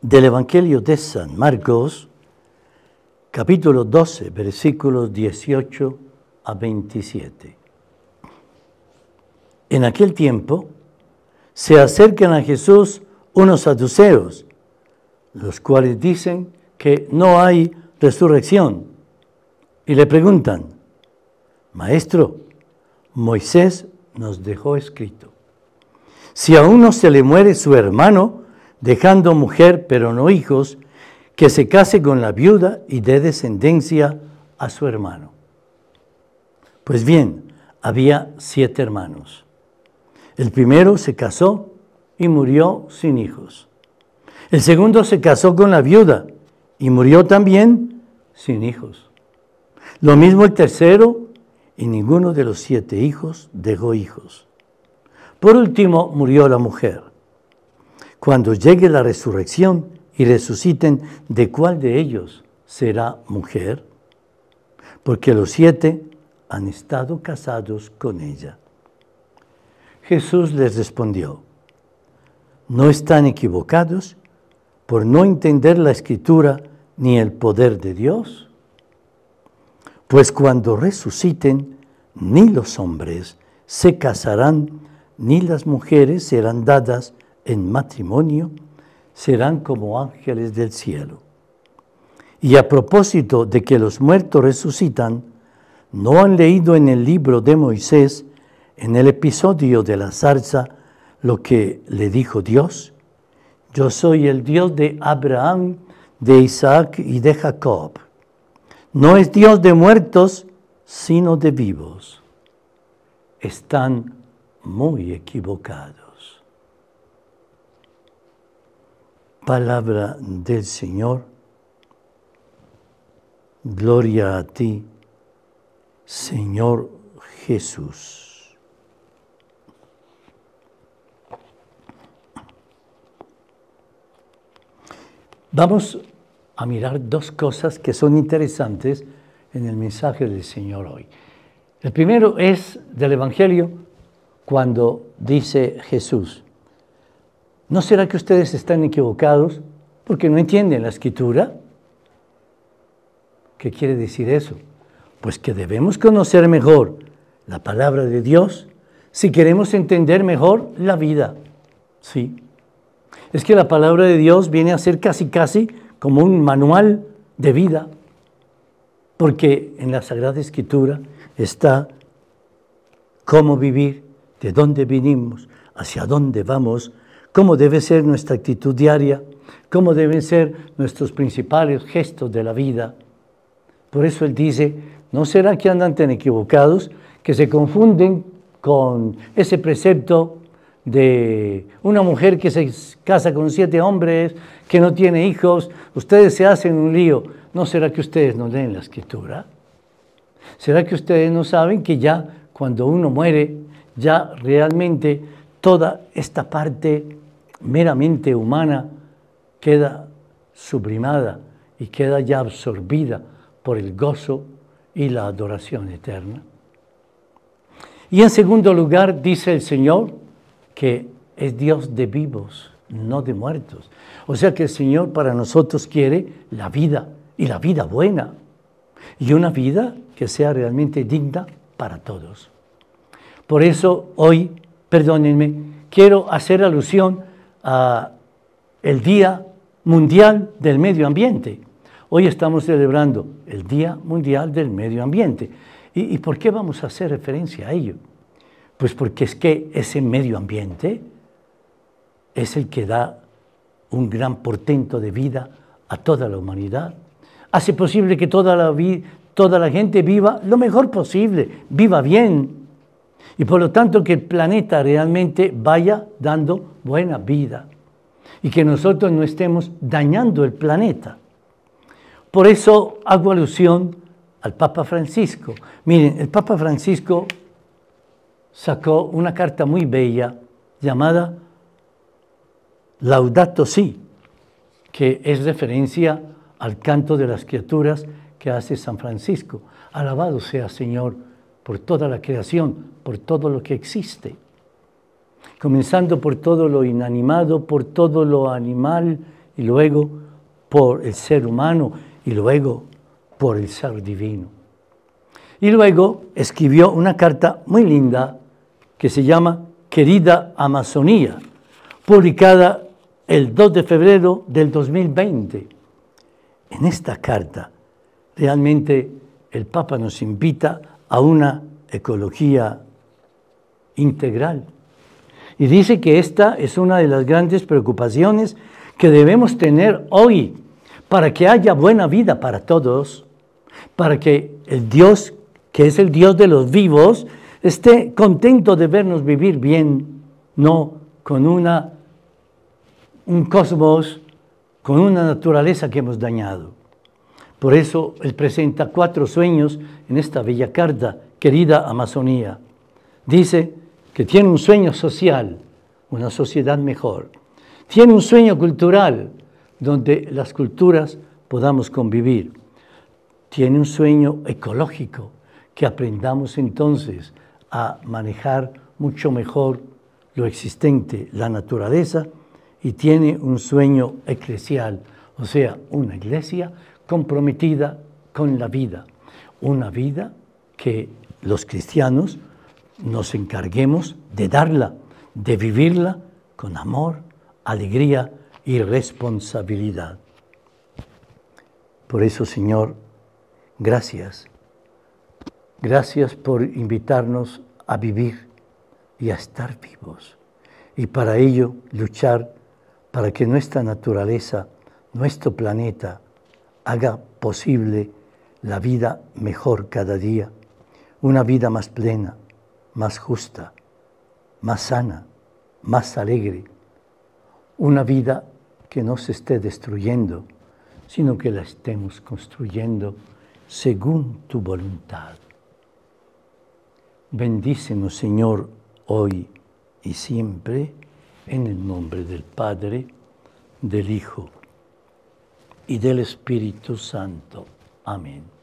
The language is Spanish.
del Evangelio de San Marcos, capítulo 12, versículos 18 a 27. En aquel tiempo se acercan a Jesús unos saduceos, los cuales dicen que no hay resurrección, y le preguntan, Maestro, Moisés nos dejó escrito, si a uno se le muere su hermano, dejando mujer pero no hijos, que se case con la viuda y dé descendencia a su hermano. Pues bien, había siete hermanos. El primero se casó y murió sin hijos. El segundo se casó con la viuda y murió también sin hijos. Lo mismo el tercero y ninguno de los siete hijos dejó hijos. Por último murió la mujer cuando llegue la resurrección y resuciten, ¿de cuál de ellos será mujer? Porque los siete han estado casados con ella. Jesús les respondió, no están equivocados por no entender la escritura ni el poder de Dios, pues cuando resuciten, ni los hombres se casarán, ni las mujeres serán dadas en matrimonio serán como ángeles del cielo. Y a propósito de que los muertos resucitan, ¿no han leído en el libro de Moisés, en el episodio de la zarza, lo que le dijo Dios? Yo soy el Dios de Abraham, de Isaac y de Jacob. No es Dios de muertos, sino de vivos. Están muy equivocados. palabra del Señor. Gloria a ti, Señor Jesús. Vamos a mirar dos cosas que son interesantes en el mensaje del Señor hoy. El primero es del Evangelio cuando dice Jesús, ¿No será que ustedes están equivocados porque no entienden la escritura? ¿Qué quiere decir eso? Pues que debemos conocer mejor la palabra de Dios si queremos entender mejor la vida. Sí. Es que la palabra de Dios viene a ser casi casi como un manual de vida, porque en la Sagrada Escritura está cómo vivir, de dónde vinimos, hacia dónde vamos, cómo debe ser nuestra actitud diaria, cómo deben ser nuestros principales gestos de la vida. Por eso él dice, ¿no será que andan tan equivocados que se confunden con ese precepto de una mujer que se casa con siete hombres, que no tiene hijos, ustedes se hacen un lío. ¿No será que ustedes no leen la escritura? ¿Será que ustedes no saben que ya cuando uno muere, ya realmente toda esta parte meramente humana queda sublimada y queda ya absorbida por el gozo y la adoración eterna. Y en segundo lugar dice el Señor que es Dios de vivos, no de muertos. O sea que el Señor para nosotros quiere la vida y la vida buena y una vida que sea realmente digna para todos. Por eso hoy perdónenme, quiero hacer alusión a el Día Mundial del Medio Ambiente. Hoy estamos celebrando el Día Mundial del Medio Ambiente. ¿Y, por qué vamos a hacer referencia a ello? Pues porque es que ese medio ambiente es el que da un gran portento de vida a toda la humanidad. Hace posible que toda la, toda la gente viva lo mejor posible, viva bien, y por lo tanto que el planeta realmente vaya dando buena vida y que nosotros no estemos dañando el planeta. Por eso hago alusión al Papa Francisco. Miren, el Papa Francisco sacó una carta muy bella llamada Laudato Si, que es referencia al canto de las criaturas que hace San Francisco. Alabado sea, Señor, por toda la creación, por todo lo que existe. Comenzando por todo lo inanimado, por todo lo animal y luego por el ser humano y luego por el ser divino. Y luego escribió una carta muy linda que se llama Querida Amazonía, publicada el 2 de febrero del 2020. En esta carta realmente el Papa nos invita a una ecología integral. Y dice que esta es una de las grandes preocupaciones que debemos tener hoy para que haya buena vida para todos, para que el Dios, que es el Dios de los vivos, esté contento de vernos vivir bien, no con una, un cosmos, con una naturaleza que hemos dañado. Por eso él presenta cuatro sueños en esta bella carta, querida Amazonía. Dice que tiene un sueño social, una sociedad mejor. Tiene un sueño cultural, donde las culturas podamos convivir. Tiene un sueño ecológico, que aprendamos entonces a manejar mucho mejor lo existente, la naturaleza, y tiene un sueño eclesial, o sea, una iglesia comprometida con la vida, una vida que los cristianos nos encarguemos de darla, de vivirla con amor, alegría y responsabilidad. Por eso, Señor, gracias. Gracias por invitarnos a vivir y a estar vivos. Y para ello luchar para que nuestra naturaleza, nuestro planeta, haga posible la vida mejor cada día, una vida más plena, más justa, más sana, más alegre, una vida que no se esté destruyendo, sino que la estemos construyendo según tu voluntad. Bendícenos, Señor, hoy y siempre, en el nombre del Padre, del Hijo y del Espíritu Santo. Amén.